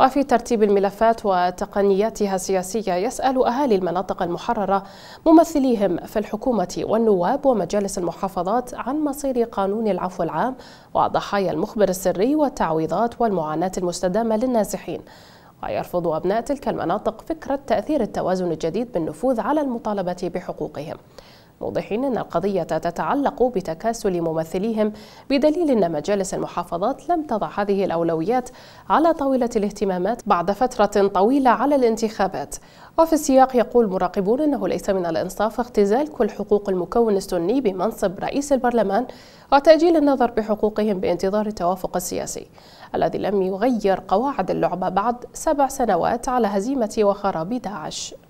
وفي ترتيب الملفات وتقنياتها السياسية يسأل أهالي المناطق المحررة ممثليهم في الحكومة والنواب ومجالس المحافظات عن مصير قانون العفو العام وضحايا المخبر السري والتعويضات والمعاناة المستدامة للنازحين ويرفض أبناء تلك المناطق فكرة تأثير التوازن الجديد بالنفوذ على المطالبة بحقوقهم موضحين أن القضية تتعلق بتكاسل ممثليهم بدليل أن مجالس المحافظات لم تضع هذه الأولويات على طاولة الاهتمامات بعد فترة طويلة على الانتخابات وفي السياق يقول مراقبون أنه ليس من الإنصاف اختزال كل حقوق المكون السني بمنصب رئيس البرلمان وتأجيل النظر بحقوقهم بانتظار التوافق السياسي الذي لم يغير قواعد اللعبة بعد سبع سنوات على هزيمة وخراب داعش